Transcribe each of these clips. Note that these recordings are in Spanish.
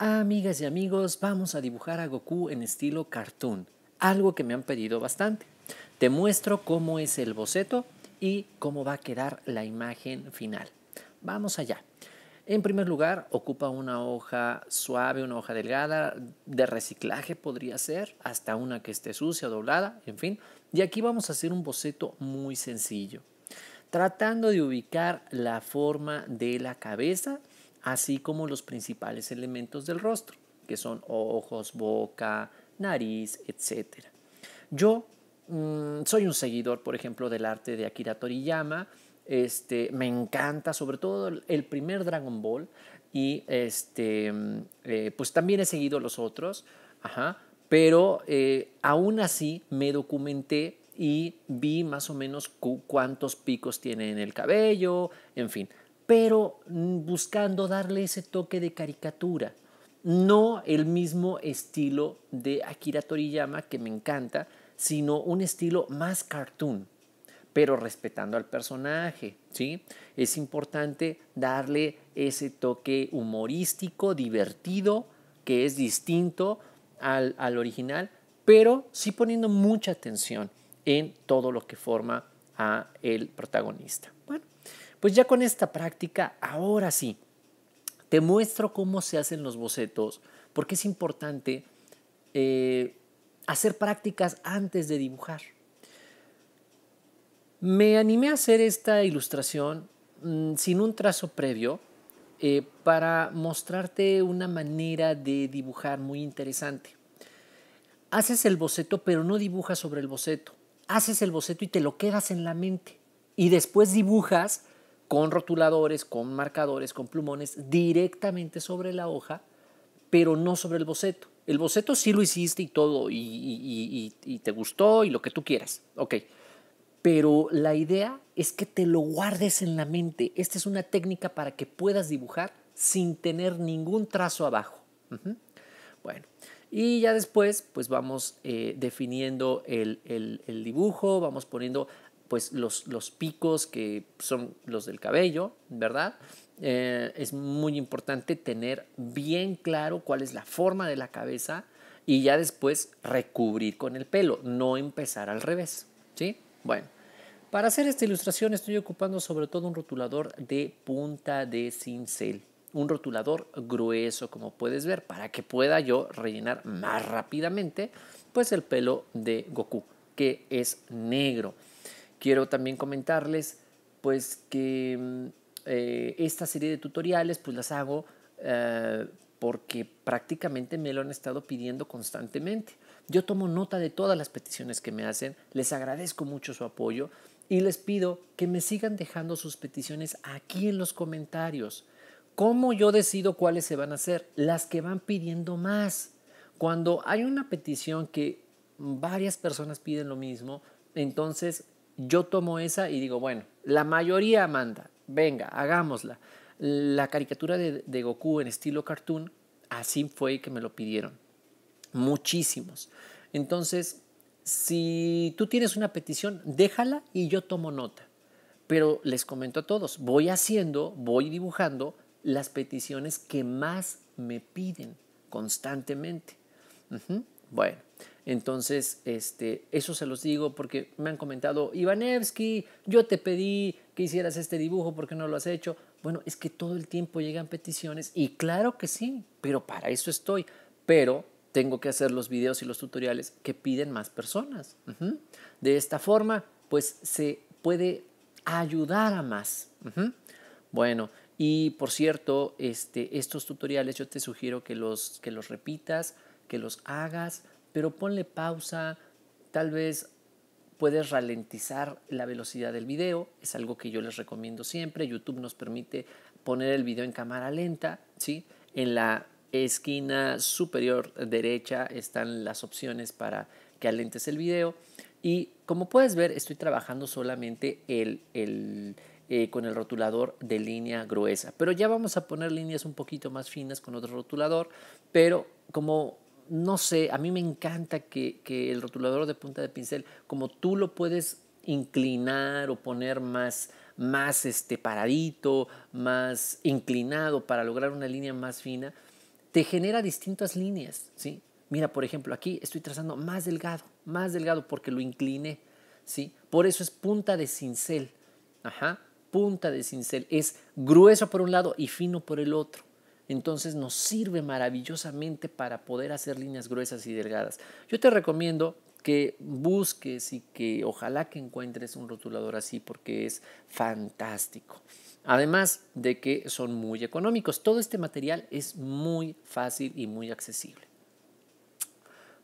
Amigas y amigos, vamos a dibujar a Goku en estilo cartoon, algo que me han pedido bastante. Te muestro cómo es el boceto y cómo va a quedar la imagen final. Vamos allá. En primer lugar, ocupa una hoja suave, una hoja delgada, de reciclaje podría ser, hasta una que esté sucia o doblada, en fin. Y aquí vamos a hacer un boceto muy sencillo. Tratando de ubicar la forma de la cabeza, así como los principales elementos del rostro, que son ojos, boca, nariz, etc. Yo mm, soy un seguidor, por ejemplo, del arte de Akira Toriyama. Este, me encanta, sobre todo el primer Dragon Ball. Y este, mm, eh, pues también he seguido los otros. pero eh, aún así me documenté y vi más o menos cuántos picos tiene en el cabello, en fin, pero mm, buscando darle ese toque de caricatura. No el mismo estilo de Akira Toriyama, que me encanta, sino un estilo más cartoon, pero respetando al personaje, ¿sí? Es importante darle ese toque humorístico, divertido, que es distinto al, al original, pero sí poniendo mucha atención en todo lo que forma a el protagonista. Bueno, pues ya con esta práctica, ahora sí, te muestro cómo se hacen los bocetos, porque es importante eh, hacer prácticas antes de dibujar. Me animé a hacer esta ilustración mm, sin un trazo previo eh, para mostrarte una manera de dibujar muy interesante. Haces el boceto, pero no dibujas sobre el boceto. Haces el boceto y te lo quedas en la mente. Y después dibujas con rotuladores, con marcadores, con plumones, directamente sobre la hoja, pero no sobre el boceto. El boceto sí lo hiciste y todo, y, te gustó y lo que tú quieras. Ok. Pero la idea es que te lo guardes en la mente. Esta es una técnica para que puedas dibujar sin tener ningún trazo abajo. Bueno, y ya después, pues vamos eh, definiendo el, dibujo, vamos poniendo, pues los, picos que son los del cabello, ¿verdad? Eh, es muy importante tener bien claro cuál es la forma de la cabeza y ya después recubrir con el pelo, no empezar al revés, ¿sí? Bueno, para hacer esta ilustración estoy ocupando sobre todo un rotulador de punta de cincel, un rotulador grueso como puedes ver, para que pueda yo rellenar más rápidamente pues el pelo de Goku, que es negro. Quiero también comentarles pues que mm, eh, esta serie de tutoriales pues las hago eh, porque prácticamente me lo han estado pidiendo constantemente. Yo tomo nota de todas las peticiones que me hacen, les agradezco mucho su apoyo y les pido que me sigan dejando sus peticiones aquí en los comentarios. ¿Cómo yo decido cuáles se van a hacer? Las que van pidiendo más. Cuando hay una petición que varias personas piden lo mismo, entonces yo tomo esa y digo, bueno, la mayoría manda, venga, hagámosla. La caricatura de, de Goku en estilo cartoon, así fue que me lo pidieron. Muchísimos. Entonces, si tú tienes una petición, déjala y yo tomo nota. Pero les comento a todos, voy haciendo, voy dibujando las peticiones que más me piden constantemente. Bueno, entonces, este, eso se los digo porque me han comentado, Ivanevsky, yo te pedí que hicieras este dibujo, ¿por qué no lo has hecho? Bueno, es que todo el tiempo llegan peticiones y claro que sí, pero para eso estoy. Pero tengo que hacer los videos y los tutoriales que piden más personas. De esta forma, pues se puede ayudar a más. Bueno, y por cierto, este, estos tutoriales yo te sugiero que los, que los repitas que los hagas, pero ponle pausa, tal vez puedes ralentizar la velocidad del video, es algo que yo les recomiendo siempre, YouTube nos permite poner el video en cámara lenta, ¿sí? En la esquina superior derecha están las opciones para que alentes el video y como puedes ver estoy trabajando solamente el, eh, con el rotulador de línea gruesa. Pero ya vamos a poner líneas un poquito más finas con otro rotulador. Pero como no sé, a mí me encanta que, el rotulador de punta de pincel, como tú lo puedes inclinar o poner más, más este, paradito, más inclinado para lograr una línea más fina, te genera distintas líneas, ¿sí? Mira, por ejemplo, aquí estoy trazando más delgado, más delgado porque lo incliné, ¿sí? Por eso es punta de cincel, ajá, punta de cincel, es grueso por un lado y fino por el otro, entonces nos sirve maravillosamente para poder hacer líneas gruesas y delgadas. Yo te recomiendo que busques y que ojalá que encuentres un rotulador así porque es fantástico. Además de que son muy económicos, todo este material es muy fácil y muy accesible.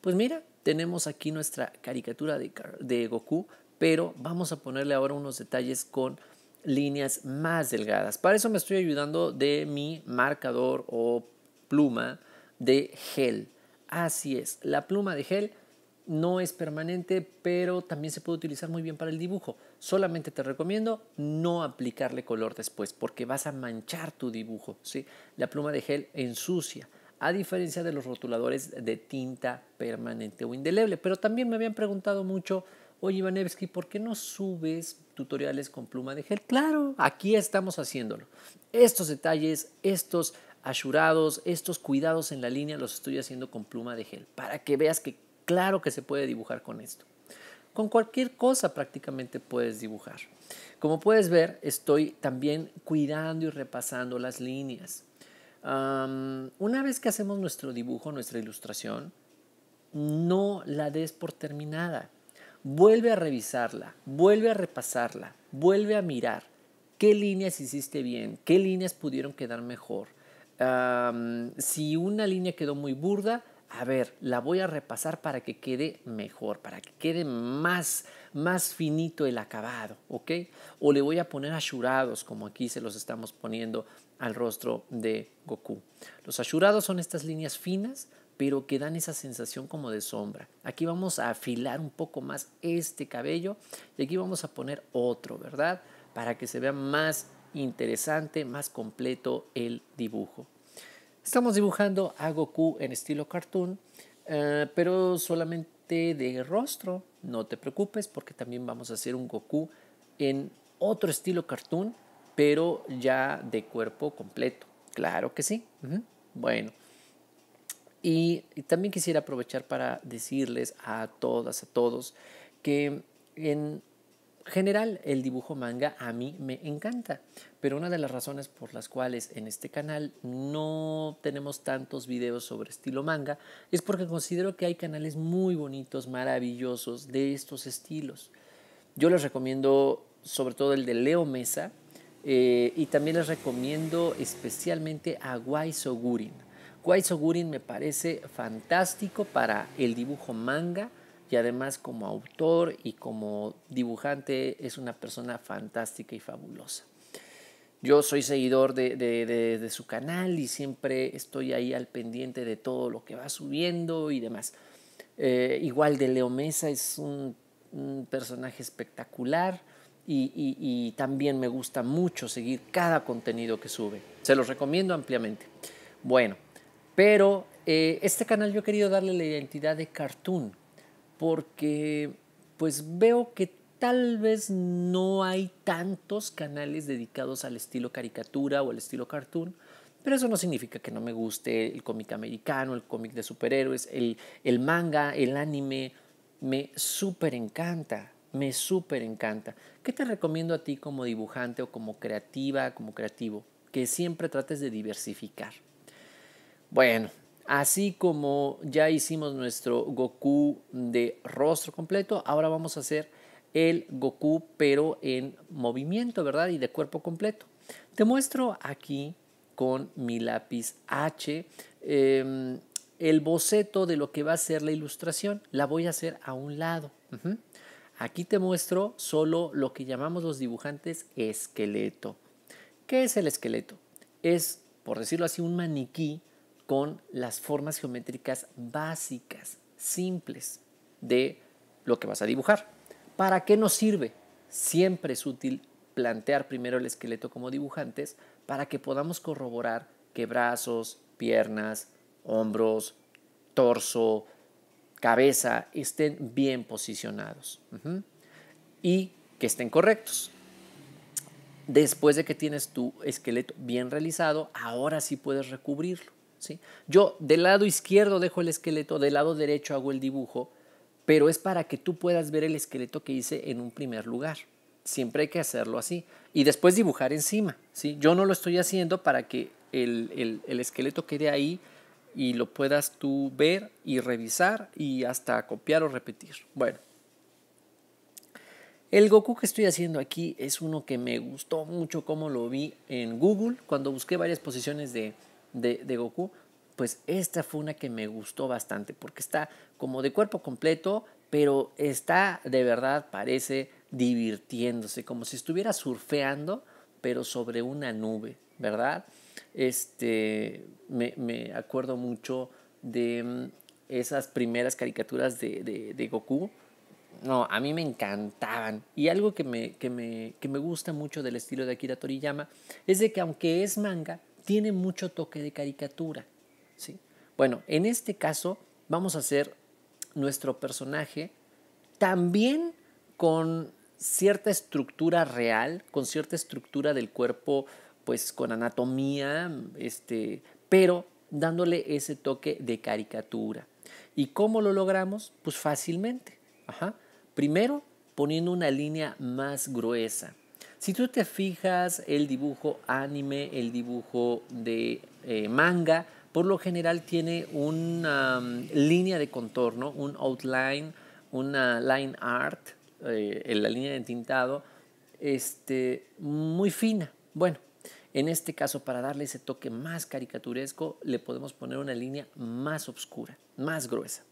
Pues mira, tenemos aquí nuestra caricatura de, de Goku, pero vamos a ponerle ahora unos detalles con líneas más delgadas. Para eso me estoy ayudando de mi marcador o pluma de gel. Así es, la pluma de gel no es permanente, pero también se puede utilizar muy bien para el dibujo. Solamente te recomiendo no aplicarle color después, porque vas a manchar tu dibujo. ¿sí? La pluma de gel ensucia, a diferencia de los rotuladores de tinta permanente o indeleble. Pero también me habían preguntado mucho oye Ivanevsky, ¿por qué no subes tutoriales con pluma de gel? Claro, aquí estamos haciéndolo. Estos detalles, estos asurados, estos cuidados en la línea los estoy haciendo con pluma de gel, para que veas que claro que se puede dibujar con esto. Con cualquier cosa prácticamente puedes dibujar. Como puedes ver, estoy también cuidando y repasando las líneas. una vez que hacemos nuestro dibujo, nuestra ilustración, no la des por terminada vuelve a revisarla, vuelve a repasarla, vuelve a mirar qué líneas hiciste bien, qué líneas pudieron quedar mejor. si una línea quedó muy burda, a ver, la voy a repasar para que quede mejor, para que quede más, más finito el acabado, O le voy a poner ashurados, como aquí se los estamos poniendo al rostro de Goku. Los ashurados son estas líneas finas pero que dan esa sensación como de sombra. Aquí vamos a afilar un poco más este cabello y aquí vamos a poner otro, ¿verdad? Para que se vea más interesante, más completo el dibujo. Estamos dibujando a Goku en estilo cartoon, eh, pero solamente de rostro. No te preocupes porque también vamos a hacer un Goku en otro estilo cartoon, pero ya de cuerpo completo. Claro que sí. Bueno, y, también quisiera aprovechar para decirles a todas, a todos, que en general el dibujo manga a mí me encanta, pero una de las razones por las cuales en este canal no tenemos tantos videos sobre estilo manga es porque considero que hay canales muy bonitos, maravillosos de estos estilos. Yo les recomiendo sobre todo el de Leo Mesa eh, y también les recomiendo especialmente a Wai Sogurin. Sogurin me parece fantástico para el dibujo manga y además como autor y como dibujante es una persona fantástica y fabulosa. Yo soy seguidor de, su canal y siempre estoy ahí al pendiente de todo lo que va subiendo y demás. Eh, igual de Leo Mesa es un, personaje espectacular y también me gusta mucho seguir cada contenido que sube. Se los recomiendo ampliamente. Bueno, pero eh, este canal yo he querido darle la identidad de cartoon porque pues veo que tal vez no hay tantos canales dedicados al estilo caricatura o al estilo cartoon, pero eso no significa que no me guste el cómic americano, el cómic de superhéroes, el, el manga, el anime. Me súper encanta, me súper encanta. ¿Qué te recomiendo a ti como dibujante o como creativa, como creativo? Que siempre trates de diversificar. Bueno, así como ya hicimos nuestro Goku de rostro completo, ahora vamos a hacer el Goku pero en movimiento, ¿verdad? Y de cuerpo completo. Te muestro aquí con mi lápiz H em, el boceto de lo que va a ser la ilustración. La voy a hacer a un lado. Aquí te muestro solo lo que llamamos los dibujantes esqueleto. ¿Qué es el esqueleto? Es, por decirlo así, un maniquí con las formas geométricas básicas, simples, de lo que vas a dibujar. ¿Para qué nos sirve? Siempre es útil plantear primero el esqueleto como dibujantes para que podamos corroborar que brazos, piernas, hombros, torso, cabeza estén bien posicionados y que estén correctos. Después de que tienes tu esqueleto bien realizado, ahora sí puedes recubrirlo. Yo del lado izquierdo dejo el esqueleto, del lado derecho hago el dibujo, pero es para que tú puedas ver el esqueleto que hice en un primer lugar. Siempre hay que hacerlo así. Y después dibujar encima. ¿sí? Yo no lo estoy haciendo para que el, el esqueleto quede ahí y lo puedas tú ver y revisar y hasta copiar o repetir. Bueno. El Goku que estoy haciendo aquí es uno que me gustó mucho como lo vi en Google cuando busqué varias posiciones de, de, Goku, pues esta fue una que me gustó bastante porque está como de cuerpo completo, pero está de verdad, parece divirtiéndose, como si estuviera surfeando, pero sobre una nube, ¿verdad? Este, me, me acuerdo mucho de mm, esas primeras caricaturas de, Goku. No, a mí me encantaban. Y algo que me, que me, que me gusta mucho del estilo de Akira Toriyama es de que aunque es manga, tiene mucho toque de caricatura. ¿sí? Bueno, en este caso vamos a hacer nuestro personaje también con cierta estructura real, con cierta estructura del cuerpo, pues con anatomía, este, pero dándole ese toque de caricatura. ¿Y cómo lo logramos? Pues fácilmente. Primero, poniendo una línea más gruesa. Si tú te fijas, el dibujo anime, el dibujo de eh, manga, por lo general tiene una mm, línea de contorno, un outline, una line art, eh, la línea de tintado, este, muy fina. Bueno, en este caso, para darle ese toque más caricaturesco, le podemos poner una línea más oscura, más gruesa.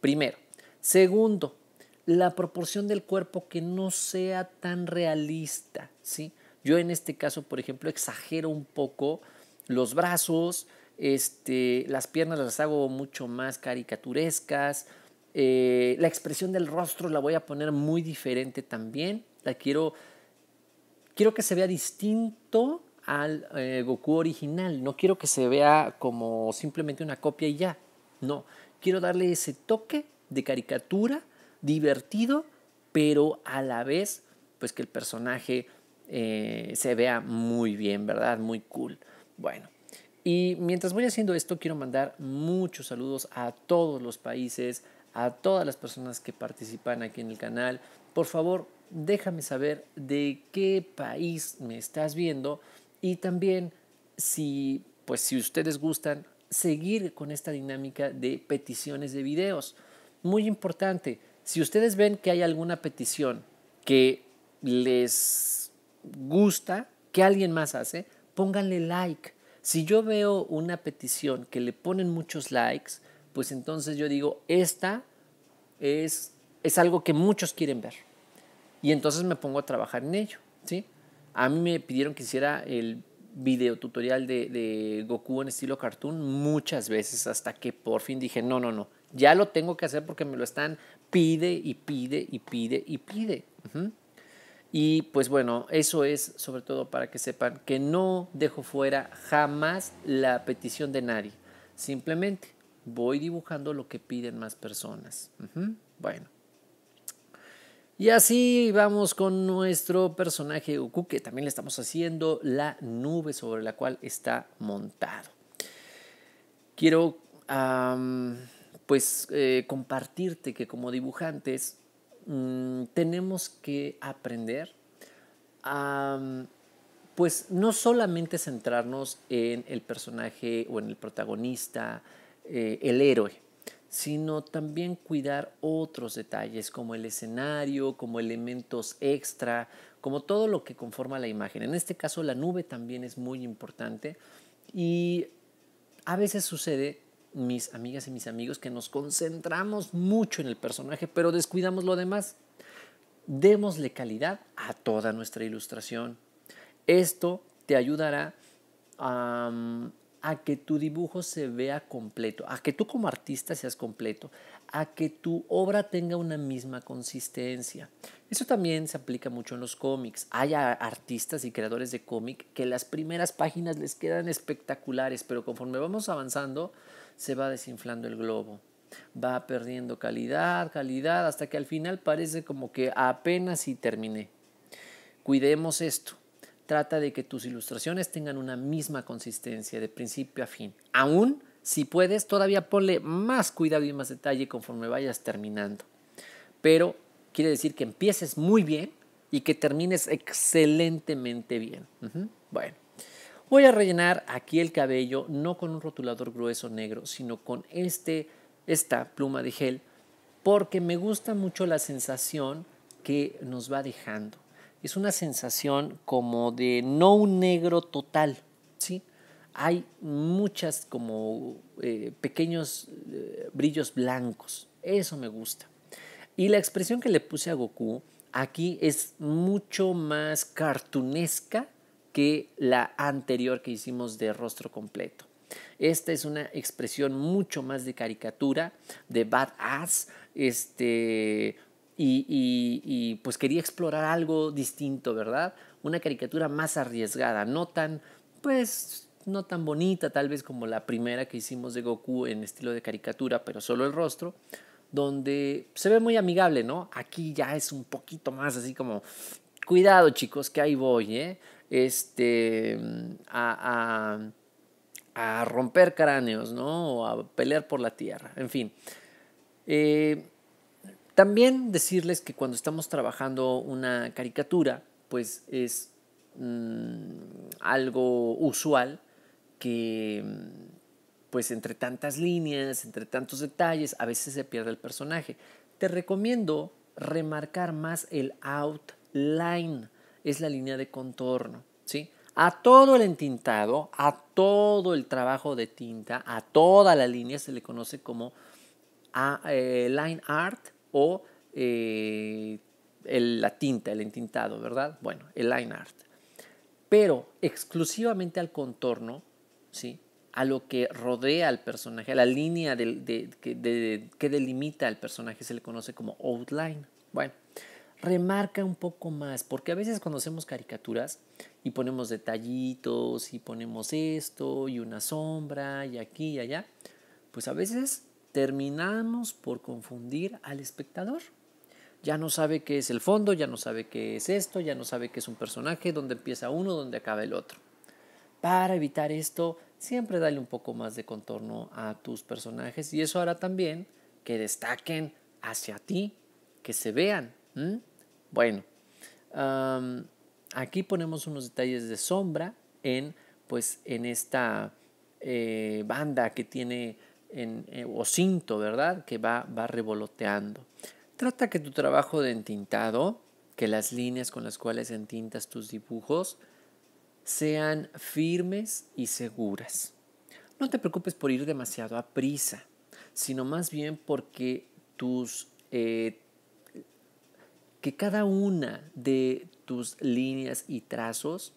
Primero. Segundo, la proporción del cuerpo que no sea tan realista, ¿sí? Yo en este caso, por ejemplo, exagero un poco los brazos, este, las piernas las hago mucho más caricaturescas, eh, la expresión del rostro la voy a poner muy diferente también, la quiero, quiero que se vea distinto al eh, Goku original, no quiero que se vea como simplemente una copia y ya, no, quiero darle ese toque de caricatura divertido, pero a la vez, pues que el personaje eh, se vea muy bien, ¿verdad? Muy cool. Bueno, y mientras voy haciendo esto, quiero mandar muchos saludos a todos los países, a todas las personas que participan aquí en el canal. Por favor, déjame saber de qué país me estás viendo y también si, pues si ustedes gustan, seguir con esta dinámica de peticiones de videos. Muy importante, si ustedes ven que hay alguna petición que les gusta, que alguien más hace, pónganle like. Si yo veo una petición que le ponen muchos likes, pues entonces yo digo, esta es, es algo que muchos quieren ver. Y entonces me pongo a trabajar en ello. ¿sí? A mí me pidieron que hiciera el video tutorial de Goku en estilo cartoon muchas veces hasta que por fin dije, no, no, no, ya lo tengo que hacer porque me lo están pide y pide y pide y pide. Y pues bueno, eso es sobre todo para que sepan que no dejo fuera jamás la petición de nadie. Simplemente voy dibujando lo que piden más personas. Bueno. Y así vamos con nuestro personaje Uku, que también le estamos haciendo la nube sobre la cual está montado. Quiero pues eh, compartirte que como dibujantes mm, tenemos que aprender a mm, pues no solamente centrarnos en el personaje o en el protagonista, eh, el héroe, sino también cuidar otros detalles como el escenario, como elementos extra, como todo lo que conforma la imagen. En este caso la nube también es muy importante y a veces sucede mis amigas y mis amigos, que nos concentramos mucho en el personaje, pero descuidamos lo demás. Démosle calidad a toda nuestra ilustración. Esto te ayudará a mm, a que tu dibujo se vea completo, a que tú como artista seas completo, a que tu obra tenga una misma consistencia. Eso también se aplica mucho en los cómics. Hay artistas y creadores de cómic que las primeras páginas les quedan espectaculares, pero conforme vamos avanzando se va desinflando el globo. Va perdiendo calidad, calidad, hasta que al final parece como que apenas y terminé. Cuidemos esto trata de que tus ilustraciones tengan una misma consistencia de principio a fin. Aún si puedes, todavía ponle más cuidado y más detalle conforme vayas terminando. Pero quiere decir que empieces muy bien y que termines excelentemente bien. Bueno, voy a rellenar aquí el cabello no con un rotulador grueso negro, sino con este, esta pluma de gel, porque me gusta mucho la sensación que nos va dejando es una sensación como de no un negro total, ¿sí? Hay muchas como eh, pequeños eh, brillos blancos, eso me gusta. Y la expresión que le puse a Goku aquí es mucho más cartunesca que la anterior que hicimos de rostro completo. Esta es una expresión mucho más de caricatura, de badass, este, y, pues quería explorar algo distinto, ¿verdad? Una caricatura más arriesgada, no tan, pues, no tan bonita tal vez como la primera que hicimos de Goku en estilo de caricatura, pero solo el rostro, donde se ve muy amigable, ¿no? Aquí ya es un poquito más así como, cuidado chicos, que ahí voy, ¿eh? Este, a, a a romper cráneos, ¿no? O a pelear por la tierra, en fin. Eh, también decirles que cuando estamos trabajando una caricatura, pues es mm, algo usual que mm, pues entre tantas líneas, entre tantos detalles, a veces se pierde el personaje. Te recomiendo remarcar más el outline, es la línea de contorno, ¿sí? A todo el entintado, a todo el trabajo de tinta, a toda la línea se le conoce como ah, eh, line art o eh, la tinta, el entintado, ¿verdad? Bueno, el line art. Pero exclusivamente al contorno, ¿sí? a lo que rodea al personaje, a la línea de, que delimita al personaje, se le conoce como outline. Bueno, remarca un poco más, porque a veces cuando hacemos caricaturas y ponemos detallitos y ponemos esto y una sombra y aquí y allá, pues a veces terminamos por confundir al espectador. Ya no sabe qué es el fondo, ya no sabe qué es esto, ya no sabe qué es un personaje, dónde empieza uno, dónde acaba el otro. Para evitar esto, siempre dale un poco más de contorno a tus personajes y eso hará también que destaquen hacia ti, que se vean. Bueno, aquí ponemos unos detalles de sombra en, pues, en esta eh, banda que tiene en, eh, o cinto, ¿verdad? Que va, va revoloteando. Trata que tu trabajo de entintado, que las líneas con las cuales entintas tus dibujos, sean firmes y seguras. No te preocupes por ir demasiado a prisa, sino más bien porque tus... Eh, que cada una de tus líneas y trazos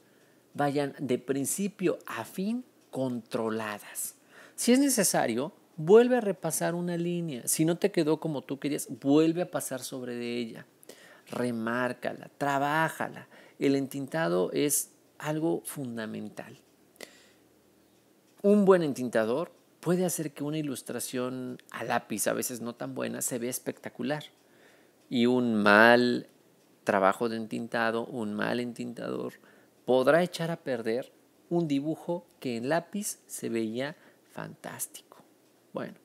vayan de principio a fin controladas. Si es necesario, Vuelve a repasar una línea. Si no te quedó como tú querías, vuelve a pasar sobre de ella. Remárcala, trabájala. El entintado es algo fundamental. Un buen entintador puede hacer que una ilustración a lápiz, a veces no tan buena, se vea espectacular. Y un mal trabajo de entintado, un mal entintador, podrá echar a perder un dibujo que en lápiz se veía fantástico. Bueno,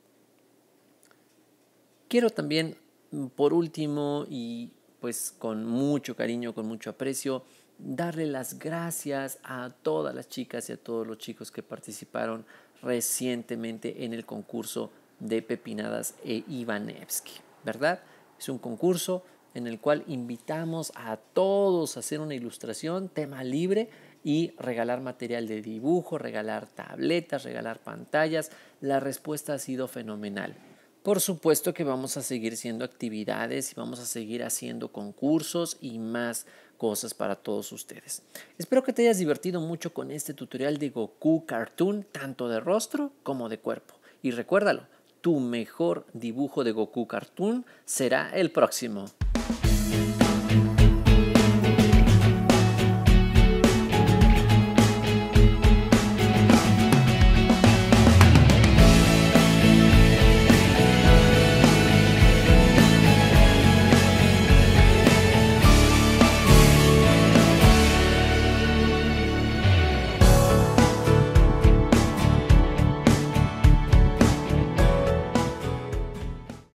quiero también, mm, por último, y pues con mucho cariño, con mucho aprecio, darle las gracias a todas las chicas y a todos los chicos que participaron recientemente en el concurso de Pepinadas e Ivanevsky, ¿verdad? Es un concurso en el cual invitamos a todos a hacer una ilustración, tema libre, y regalar material de dibujo, regalar tabletas, regalar pantallas, la respuesta ha sido fenomenal. Por supuesto que vamos a seguir haciendo actividades y vamos a seguir haciendo concursos y más cosas para todos ustedes. Espero que te hayas divertido mucho con este tutorial de Goku Cartoon, tanto de rostro como de cuerpo. Y recuérdalo, tu mejor dibujo de Goku Cartoon será el próximo.